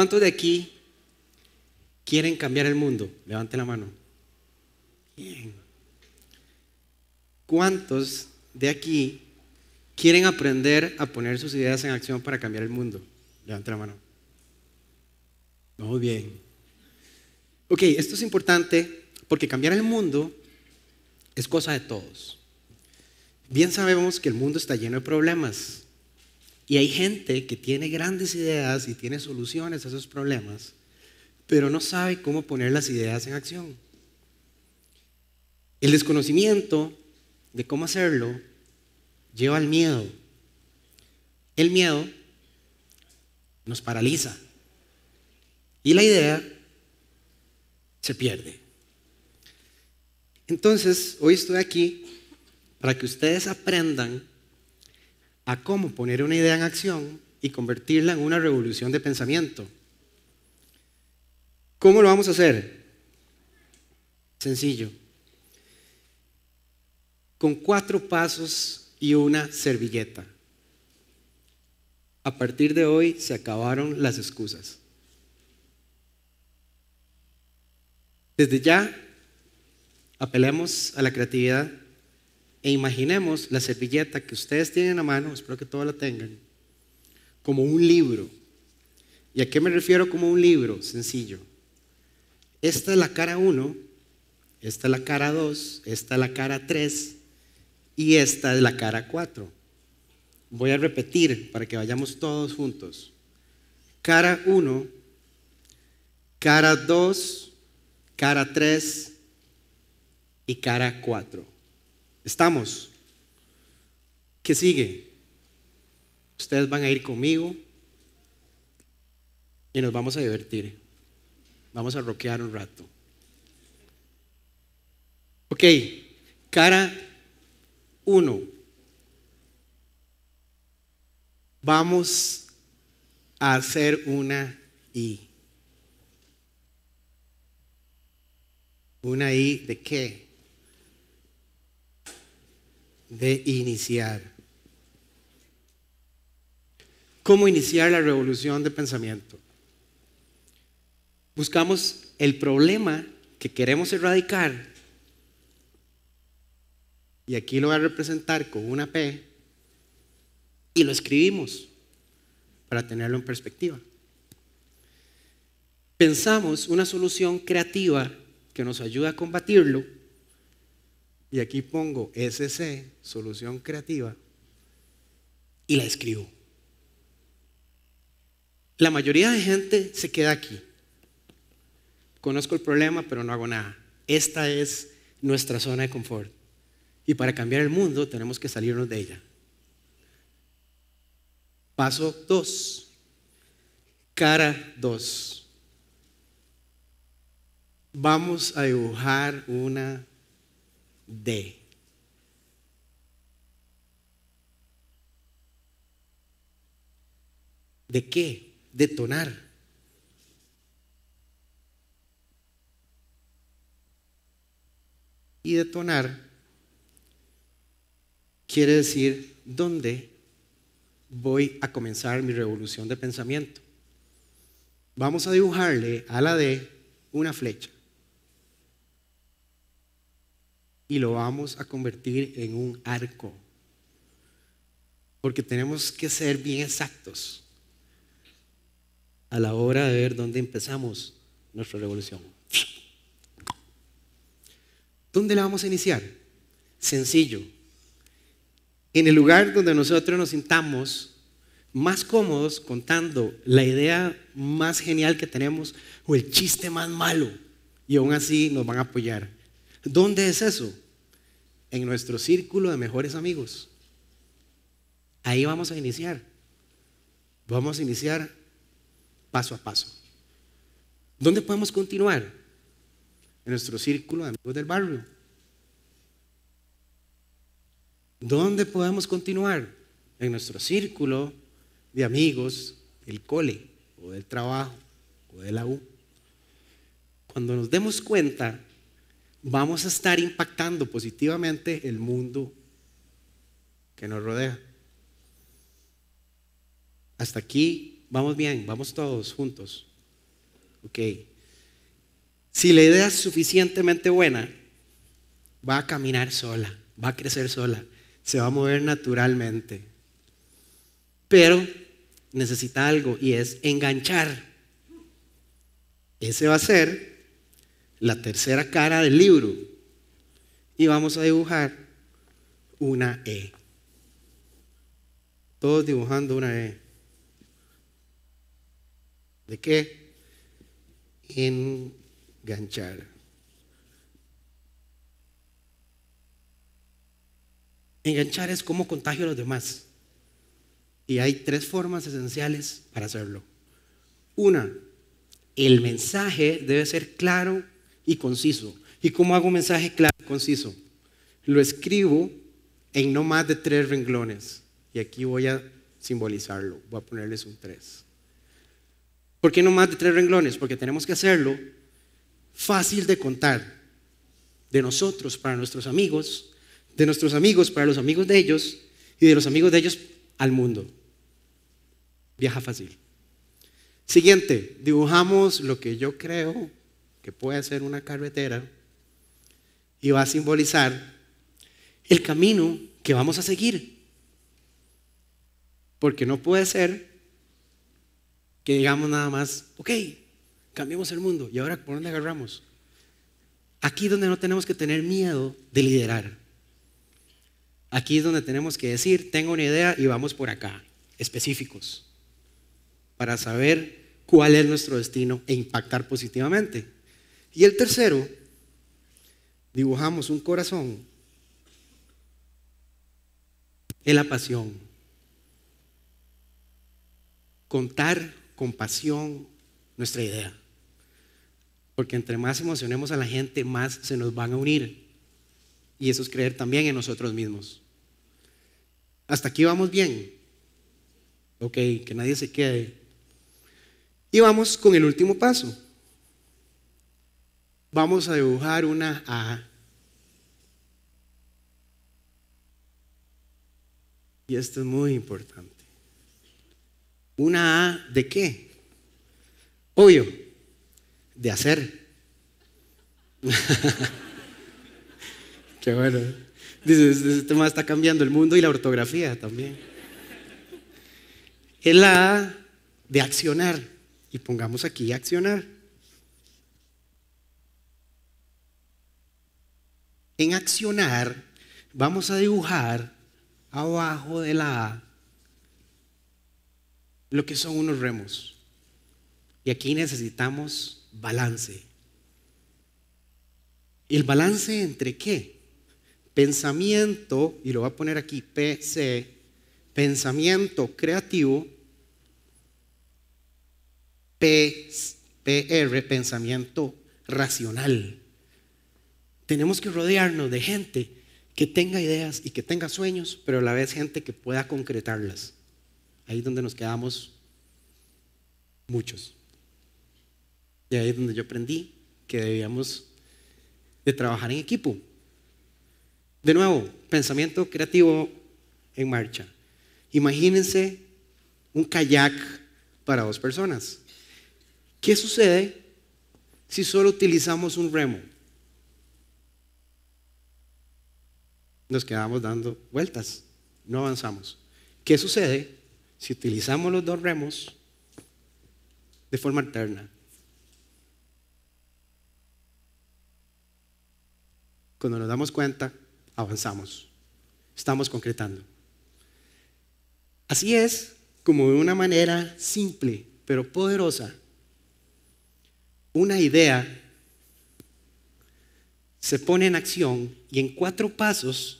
¿Cuántos de aquí quieren cambiar el mundo? Levante la mano. Bien. ¿Cuántos de aquí quieren aprender a poner sus ideas en acción para cambiar el mundo? Levanten la mano. Muy bien. Ok, esto es importante porque cambiar el mundo es cosa de todos. Bien sabemos que el mundo está lleno de problemas. Y hay gente que tiene grandes ideas y tiene soluciones a esos problemas, pero no sabe cómo poner las ideas en acción. El desconocimiento de cómo hacerlo lleva al miedo. El miedo nos paraliza y la idea se pierde. Entonces, hoy estoy aquí para que ustedes aprendan a cómo poner una idea en acción y convertirla en una revolución de pensamiento. ¿Cómo lo vamos a hacer? Sencillo. Con cuatro pasos y una servilleta. A partir de hoy se acabaron las excusas. Desde ya, apelemos a la creatividad e imaginemos la servilleta que ustedes tienen a mano, espero que todos la tengan, como un libro. ¿Y a qué me refiero como un libro? Sencillo. Esta es la cara 1, esta es la cara 2, esta es la cara 3 y esta es la cara 4. Voy a repetir para que vayamos todos juntos. Cara 1, cara 2, cara 3 y cara 4. Estamos. ¿Qué sigue? Ustedes van a ir conmigo y nos vamos a divertir. Vamos a roquear un rato. Ok, cara Uno Vamos a hacer una I. ¿Una I de qué? de iniciar. ¿Cómo iniciar la revolución de pensamiento? Buscamos el problema que queremos erradicar, y aquí lo voy a representar con una P, y lo escribimos para tenerlo en perspectiva. Pensamos una solución creativa que nos ayuda a combatirlo y aquí pongo SC, solución creativa, y la escribo. La mayoría de gente se queda aquí. Conozco el problema, pero no hago nada. Esta es nuestra zona de confort. Y para cambiar el mundo tenemos que salirnos de ella. Paso 2. Cara 2. Vamos a dibujar una de. ¿De qué? Detonar. Y detonar quiere decir dónde voy a comenzar mi revolución de pensamiento. Vamos a dibujarle a la D una flecha. y lo vamos a convertir en un arco. Porque tenemos que ser bien exactos a la hora de ver dónde empezamos nuestra revolución. ¿Dónde la vamos a iniciar? Sencillo. En el lugar donde nosotros nos sintamos más cómodos contando la idea más genial que tenemos o el chiste más malo y aún así nos van a apoyar. ¿Dónde es eso? en nuestro círculo de mejores amigos. Ahí vamos a iniciar. Vamos a iniciar paso a paso. ¿Dónde podemos continuar? En nuestro círculo de amigos del barrio. ¿Dónde podemos continuar? En nuestro círculo de amigos del cole o del trabajo o de la U. Cuando nos demos cuenta vamos a estar impactando positivamente el mundo que nos rodea. Hasta aquí vamos bien, vamos todos juntos. Ok. Si la idea es suficientemente buena, va a caminar sola, va a crecer sola, se va a mover naturalmente. Pero necesita algo y es enganchar. Ese va a ser la tercera cara del libro y vamos a dibujar una E. Todos dibujando una E. ¿De qué? Enganchar. Enganchar es como contagio a los demás. Y hay tres formas esenciales para hacerlo. Una, el mensaje debe ser claro y conciso. ¿Y cómo hago un mensaje claro y conciso? Lo escribo en no más de tres renglones. Y aquí voy a simbolizarlo. Voy a ponerles un tres. ¿Por qué no más de tres renglones? Porque tenemos que hacerlo fácil de contar. De nosotros para nuestros amigos, de nuestros amigos para los amigos de ellos y de los amigos de ellos al mundo. Viaja fácil. Siguiente, dibujamos lo que yo creo que puede ser una carretera y va a simbolizar el camino que vamos a seguir. Porque no puede ser que digamos nada más, ok, cambiemos el mundo y ahora por dónde agarramos. Aquí es donde no tenemos que tener miedo de liderar. Aquí es donde tenemos que decir, tengo una idea y vamos por acá, específicos, para saber cuál es nuestro destino e impactar positivamente. Y el tercero, dibujamos un corazón es la pasión. Contar con pasión nuestra idea. Porque entre más emocionemos a la gente, más se nos van a unir. Y eso es creer también en nosotros mismos. Hasta aquí vamos bien. Ok, que nadie se quede. Y vamos con el último paso vamos a dibujar una A. Y esto es muy importante. ¿Una A de qué? Obvio, de hacer. qué bueno. Dice, este tema este está cambiando el mundo y la ortografía también. Es la A de accionar. Y pongamos aquí accionar. en accionar, vamos a dibujar abajo de la A lo que son unos remos. Y aquí necesitamos balance. ¿El balance entre qué? Pensamiento, y lo voy a poner aquí, PC, pensamiento creativo, P, PR, pensamiento racional tenemos que rodearnos de gente que tenga ideas y que tenga sueños, pero a la vez gente que pueda concretarlas. Ahí es donde nos quedamos muchos. Y ahí es donde yo aprendí que debíamos de trabajar en equipo. De nuevo, pensamiento creativo en marcha. Imagínense un kayak para dos personas. ¿Qué sucede si solo utilizamos un remo? nos quedamos dando vueltas, no avanzamos. ¿Qué sucede si utilizamos los dos remos de forma alterna? Cuando nos damos cuenta, avanzamos, estamos concretando. Así es como de una manera simple, pero poderosa, una idea se pone en acción y en cuatro pasos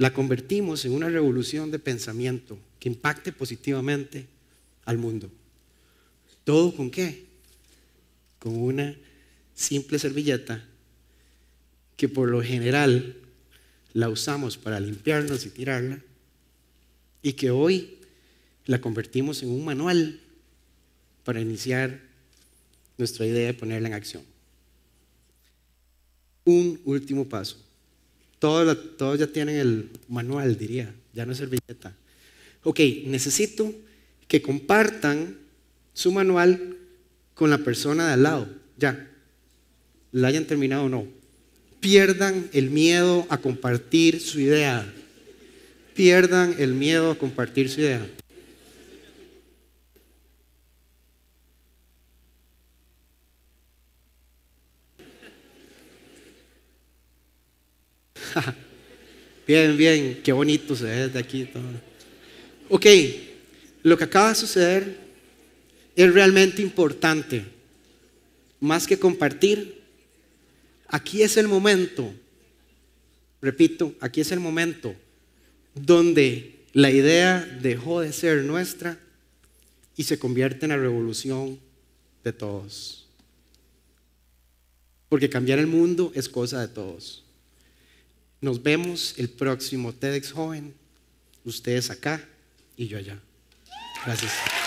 la convertimos en una revolución de pensamiento que impacte positivamente al mundo. ¿Todo con qué? Con una simple servilleta que por lo general la usamos para limpiarnos y tirarla y que hoy la convertimos en un manual para iniciar nuestra idea de ponerla en acción. Un último paso. Todos, ya tienen el manual, diría, ya no es servilleta. Ok, necesito que compartan su manual con la persona de al lado, ya. La hayan terminado o no. Pierdan el miedo a compartir su idea. Pierdan el miedo a compartir su idea. Bien, bien, qué bonito se ve de aquí. Todo. Ok, lo que acaba de suceder es realmente importante. Más que compartir, aquí es el momento, repito, aquí es el momento donde la idea dejó de ser nuestra y se convierte en la revolución de todos. Porque cambiar el mundo es cosa de todos. Nos vemos el próximo TEDx Joven, ustedes acá y yo allá. Gracias.